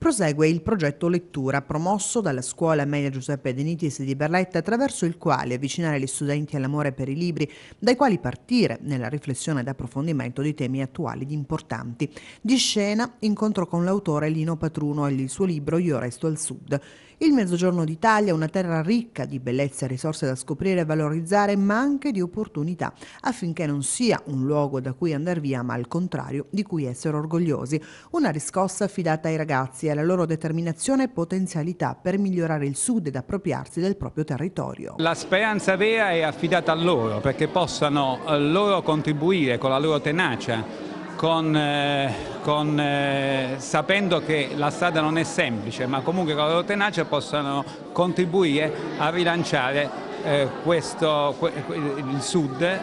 prosegue il progetto Lettura promosso dalla Scuola Media Giuseppe Denitis di Berletta attraverso il quale avvicinare gli studenti all'amore per i libri dai quali partire nella riflessione ed approfondimento di temi attuali ed importanti. Di scena incontro con l'autore Lino Patruno e il suo libro Io resto al sud. Il Mezzogiorno d'Italia è una terra ricca di bellezze e risorse da scoprire e valorizzare ma anche di opportunità affinché non sia un luogo da cui andare via ma al contrario di cui essere orgogliosi. Una riscossa affidata ai ragazzi alla loro determinazione e potenzialità per migliorare il Sud ed appropriarsi del proprio territorio. La speranza vera è affidata a loro perché possano eh, loro contribuire con la loro tenacia con, eh, con, eh, sapendo che la strada non è semplice, ma comunque con la loro tenacia possano contribuire a rilanciare eh, questo, il Sud eh,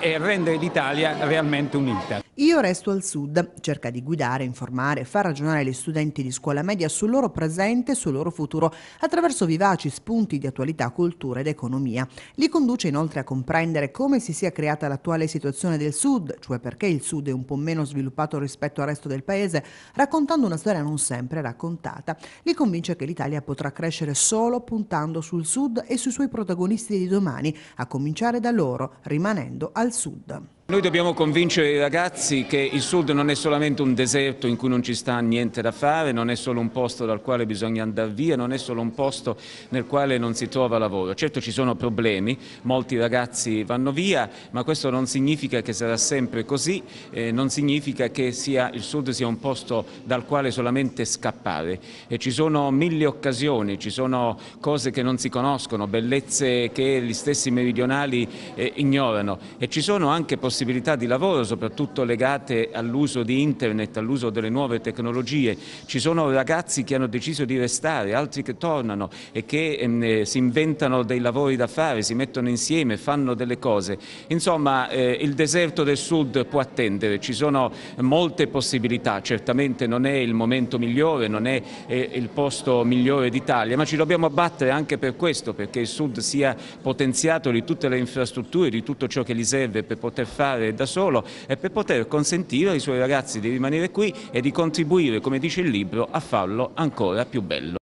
e, e rendere l'Italia realmente unita. Io resto al sud, cerca di guidare, informare, far ragionare gli studenti di scuola media sul loro presente e sul loro futuro attraverso vivaci spunti di attualità, cultura ed economia. Li conduce inoltre a comprendere come si sia creata l'attuale situazione del sud, cioè perché il sud è un po' meno sviluppato rispetto al resto del paese, raccontando una storia non sempre raccontata. Li convince che l'Italia potrà crescere solo puntando sul sud e sui suoi protagonisti di domani, a cominciare da loro, rimanendo al sud. Noi dobbiamo convincere i ragazzi che il Sud non è solamente un deserto in cui non ci sta niente da fare, non è solo un posto dal quale bisogna andare via, non è solo un posto nel quale non si trova lavoro. Certo ci sono problemi, molti ragazzi vanno via, ma questo non significa che sarà sempre così, eh, non significa che sia, il Sud sia un posto dal quale solamente scappare. E ci sono mille occasioni, ci sono cose che non si conoscono, bellezze che gli stessi meridionali eh, ignorano e ci sono anche possibilità possibilità di lavoro, soprattutto legate all'uso di internet, all'uso delle nuove tecnologie. Ci sono ragazzi che hanno deciso di restare, altri che tornano e che ehm, eh, si inventano dei lavori da fare, si mettono insieme, fanno delle cose. Insomma, eh, il deserto del sud può attendere, ci sono molte possibilità, certamente non è il momento migliore, non è eh, il posto migliore d'Italia, ma ci dobbiamo battere anche per questo, perché il sud sia potenziato di tutte le infrastrutture, di tutto ciò che gli serve per poter fare fare da solo e eh, per poter consentire ai suoi ragazzi di rimanere qui e di contribuire, come dice il libro, a farlo ancora più bello.